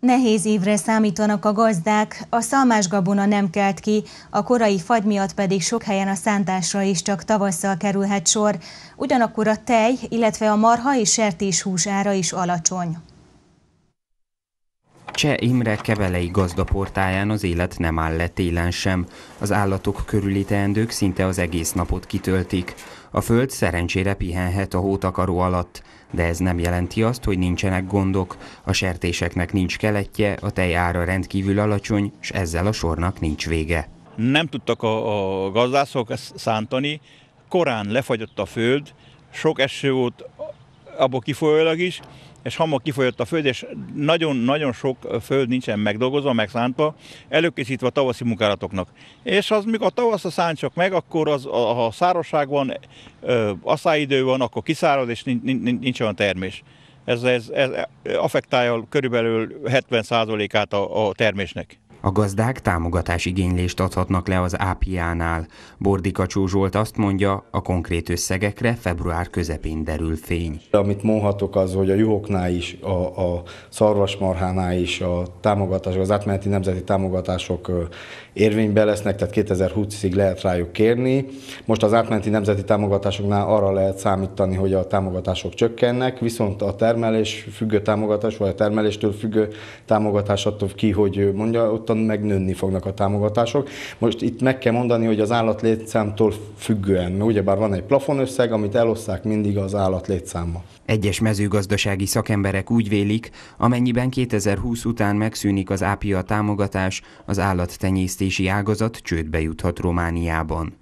Nehéz évre számítanak a gazdák, a szalmás gabona nem kelt ki, a korai fagy miatt pedig sok helyen a szántásra is csak tavasszal kerülhet sor, ugyanakkor a tej, illetve a marha és sertéshús ára is alacsony. Cseh Imre Kevelei gazdaportáján az élet nem áll le télen sem. Az állatok körüli teendők szinte az egész napot kitöltik. A föld szerencsére pihenhet a hótakaró alatt, de ez nem jelenti azt, hogy nincsenek gondok. A sertéseknek nincs keletje, a tej ára rendkívül alacsony, és ezzel a sornak nincs vége. Nem tudtak a, a gazdászok ezt szántani, korán lefagyott a föld, sok eső volt abból kifolyólag is, és hamar kifolyott a föld, és nagyon-nagyon sok föld nincsen megdolgozva, megszántva, előkészítve a tavaszi munkálatoknak. És az, mikor a tavasz a szántsak meg, akkor az, ha szároság van, asszáidő van, akkor kiszárad, és nincs, nincs olyan termés. Ez, ez, ez affektálja körülbelül 70%-át a, a termésnek. A gazdák támogatás igénylést adhatnak le az ápiánál, nál Bordikacsó Zsolt azt mondja, a konkrét összegekre február közepén derül fény. Amit mondhatok az, hogy a juhoknál is, a, a szarvasmarhánál is a támogatások, az átmeneti nemzeti támogatások érvényben lesznek, tehát 2020-ig lehet rájuk kérni. Most az átmeneti nemzeti támogatásoknál arra lehet számítani, hogy a támogatások csökkennek, viszont a termelés függő támogatás, vagy a termeléstől függő támogatás attól ki, hogy mondja, ott fokozottan megnőni fognak a támogatások. Most itt meg kell mondani, hogy az állatlétszámtól függően, mert ugyebár van egy plafonösszeg, amit elosszák mindig az állatlétszámmal. Egyes mezőgazdasági szakemberek úgy vélik, amennyiben 2020 után megszűnik az ápia támogatás, az állattenyésztési ágazat csődbe juthat Romániában.